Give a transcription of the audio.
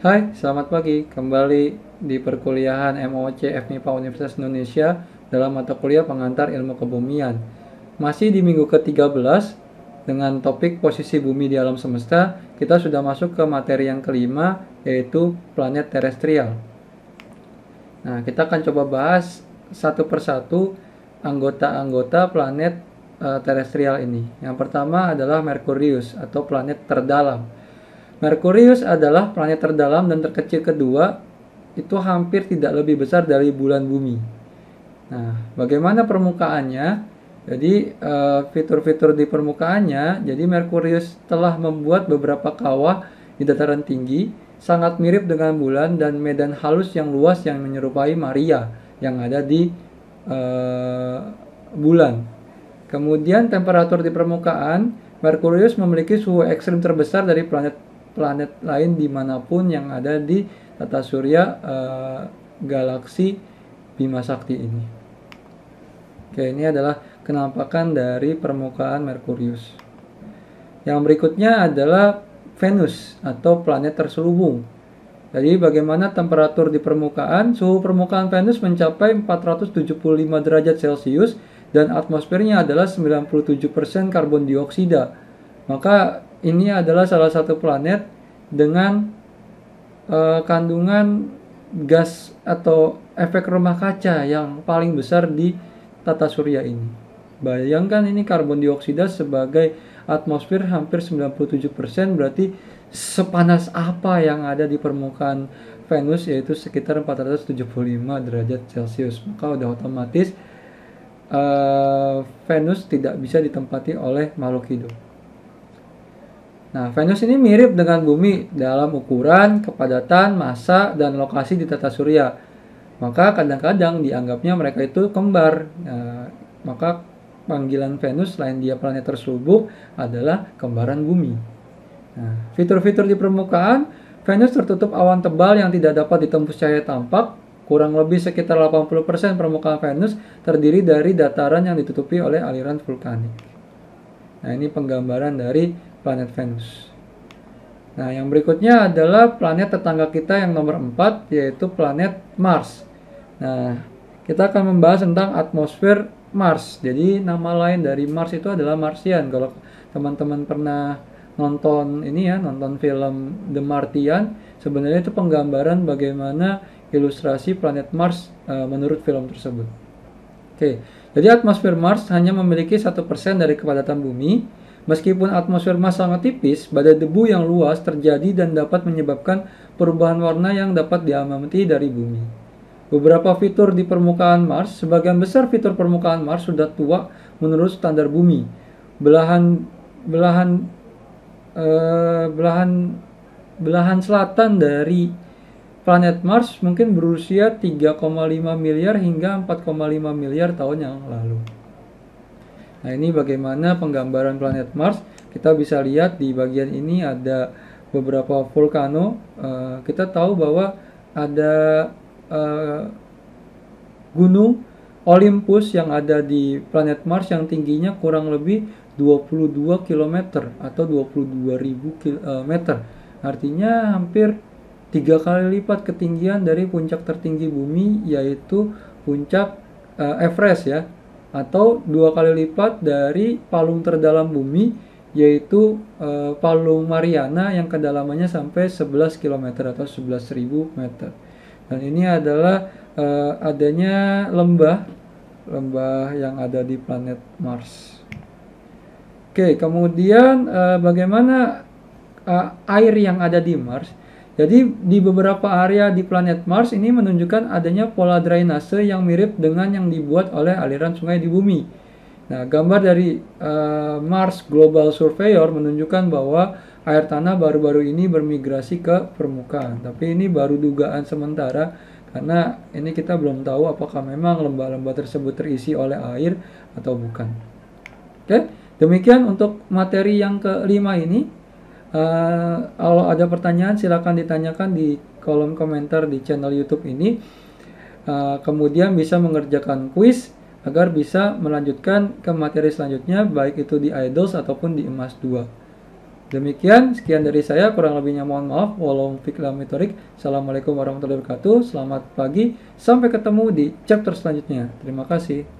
Hai, selamat pagi. Kembali di perkuliahan MOC FMIPA Universitas Indonesia dalam mata kuliah pengantar ilmu kebumian. Masih di minggu ke-13 dengan topik posisi bumi di alam semesta, kita sudah masuk ke materi yang kelima yaitu planet terestrial. Nah, kita akan coba bahas satu persatu anggota-anggota planet uh, terestrial ini. Yang pertama adalah Merkurius atau planet terdalam Merkurius adalah planet terdalam dan terkecil kedua, itu hampir tidak lebih besar dari bulan bumi. Nah, bagaimana permukaannya? Jadi eh, fitur-fitur di permukaannya, jadi Merkurius telah membuat beberapa kawah di dataran tinggi, sangat mirip dengan bulan dan medan halus yang luas yang menyerupai Maria yang ada di uh, bulan. Kemudian temperatur di permukaan, Merkurius memiliki suhu ekstrim terbesar dari planet planet lain dimanapun yang ada di tata surya uh, galaksi Bima Sakti ini. Oke, ini adalah kenampakan dari permukaan Merkurius. Yang berikutnya adalah Venus atau planet terselubung. Jadi bagaimana temperatur di permukaan? Suhu permukaan Venus mencapai 475 derajat Celcius dan atmosfernya adalah 97% karbon dioksida. Maka ini adalah salah satu planet dengan uh, kandungan gas atau efek rumah kaca yang paling besar di tata surya ini. Bayangkan ini karbon dioksida sebagai atmosfer hampir 97% berarti sepanas apa yang ada di permukaan Venus yaitu sekitar 475 derajat Celcius. Maka udah otomatis uh, Venus tidak bisa ditempati oleh makhluk hidup. Nah, Venus ini mirip dengan bumi dalam ukuran, kepadatan, massa, dan lokasi di tata surya. Maka kadang-kadang dianggapnya mereka itu kembar. Nah, maka panggilan Venus lain dia planet terselubung adalah kembaran bumi. fitur nah, fitur-fitur di permukaan, Venus tertutup awan tebal yang tidak dapat ditembus cahaya tampak, kurang lebih sekitar 80% permukaan Venus terdiri dari dataran yang ditutupi oleh aliran vulkanik. Nah, ini penggambaran dari planet Venus. Nah, yang berikutnya adalah planet tetangga kita yang nomor 4 yaitu planet Mars. Nah, kita akan membahas tentang atmosfer Mars. Jadi nama lain dari Mars itu adalah Martian. Kalau teman-teman pernah nonton ini ya, nonton film The Martian, sebenarnya itu penggambaran bagaimana ilustrasi planet Mars e, menurut film tersebut. Oke, jadi atmosfer Mars hanya memiliki satu persen dari kepadatan bumi Meskipun atmosfer Mars sangat tipis, badai debu yang luas terjadi dan dapat menyebabkan perubahan warna yang dapat diamati dari bumi. Beberapa fitur di permukaan Mars, sebagian besar fitur permukaan Mars sudah tua menurut standar bumi. Belahan belahan eh, belahan belahan selatan dari planet Mars mungkin berusia 3,5 miliar hingga 4,5 miliar tahun yang lalu. Nah ini bagaimana penggambaran planet Mars. Kita bisa lihat di bagian ini ada beberapa vulkano. Eh, kita tahu bahwa ada eh, gunung Olympus yang ada di planet Mars yang tingginya kurang lebih 22 km atau 22.000 km. Eh, Artinya hampir tiga kali lipat ketinggian dari puncak tertinggi bumi yaitu puncak Everest ya atau dua kali lipat dari palung terdalam bumi yaitu e, palung Mariana yang kedalamannya sampai 11 km atau 11.000 meter. Dan ini adalah e, adanya lembah lembah yang ada di planet Mars. Oke, kemudian e, bagaimana e, air yang ada di Mars? Jadi di beberapa area di planet Mars ini menunjukkan adanya pola drainase yang mirip dengan yang dibuat oleh aliran sungai di bumi. Nah, gambar dari uh, Mars Global Surveyor menunjukkan bahwa air tanah baru-baru ini bermigrasi ke permukaan. Tapi ini baru dugaan sementara karena ini kita belum tahu apakah memang lembah-lembah tersebut terisi oleh air atau bukan. Oke, demikian untuk materi yang kelima ini. Eh, kalau ada pertanyaan silahkan ditanyakan di kolom komentar di channel YouTube ini. Uh, kemudian bisa mengerjakan kuis agar bisa melanjutkan ke materi selanjutnya baik itu di Idols ataupun di Emas 2. Demikian, sekian dari saya, kurang lebihnya mohon maaf. Walau mitorik. Assalamualaikum warahmatullahi wabarakatuh. Selamat pagi, sampai ketemu di chapter selanjutnya. Terima kasih.